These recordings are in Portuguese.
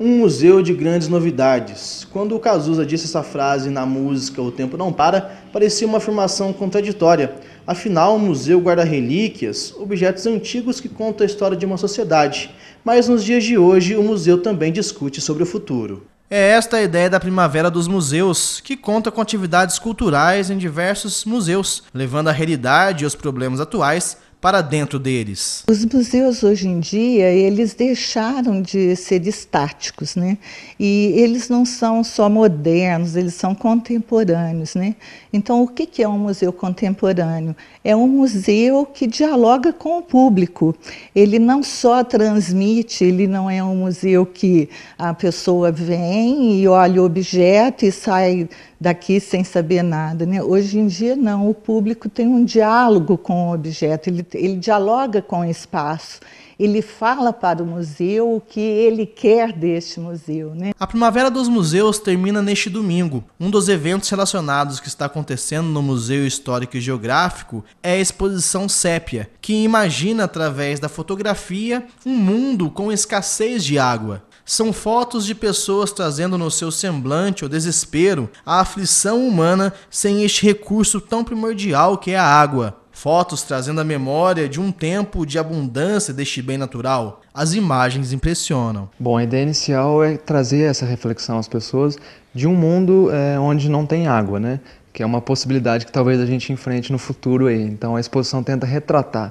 um museu de grandes novidades. Quando o Cazuza disse essa frase na música O Tempo Não Para, parecia uma afirmação contraditória. Afinal, o museu guarda relíquias, objetos antigos que contam a história de uma sociedade. Mas nos dias de hoje, o museu também discute sobre o futuro. É esta a ideia da Primavera dos Museus, que conta com atividades culturais em diversos museus, levando a realidade e os problemas atuais para dentro deles? Os museus hoje em dia, eles deixaram de ser estáticos, né? E eles não são só modernos, eles são contemporâneos, né? Então, o que é um museu contemporâneo? É um museu que dialoga com o público. Ele não só transmite, ele não é um museu que a pessoa vem e olha o objeto e sai daqui sem saber nada. Né? Hoje em dia, não, o público tem um diálogo com o objeto, ele, ele dialoga com o espaço, ele fala para o museu o que ele quer deste museu. Né? A Primavera dos Museus termina neste domingo. Um dos eventos relacionados que está acontecendo no Museu Histórico e Geográfico é a exposição Sépia, que imagina através da fotografia um mundo com escassez de água. São fotos de pessoas trazendo no seu semblante o desespero, a aflição humana sem este recurso tão primordial que é a água. Fotos trazendo a memória de um tempo de abundância deste bem natural. As imagens impressionam. Bom, a ideia inicial é trazer essa reflexão às pessoas de um mundo é, onde não tem água, né? Que é uma possibilidade que talvez a gente enfrente no futuro aí. Então a exposição tenta retratar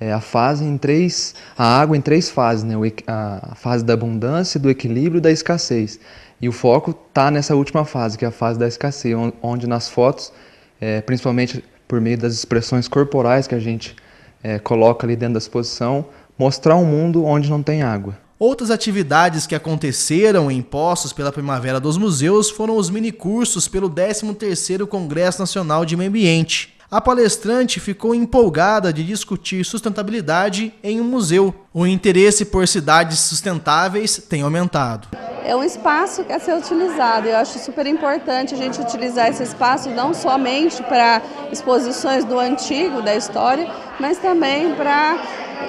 é, a fase em três, a água em três fases, né? a fase da abundância, do equilíbrio e da escassez. E o foco está nessa última fase, que é a fase da escassez, onde nas fotos, é, principalmente por meio das expressões corporais que a gente é, coloca ali dentro da exposição, mostrar um mundo onde não tem água. Outras atividades que aconteceram em Poços pela Primavera dos Museus foram os minicursos pelo 13º Congresso Nacional de Meio Ambiente. A palestrante ficou empolgada de discutir sustentabilidade em um museu. O interesse por cidades sustentáveis tem aumentado. É um espaço que a ser utilizado. Eu acho super importante a gente utilizar esse espaço não somente para exposições do antigo, da história, mas também para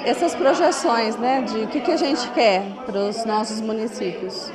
essas projeções né, de o que a gente quer para os nossos municípios.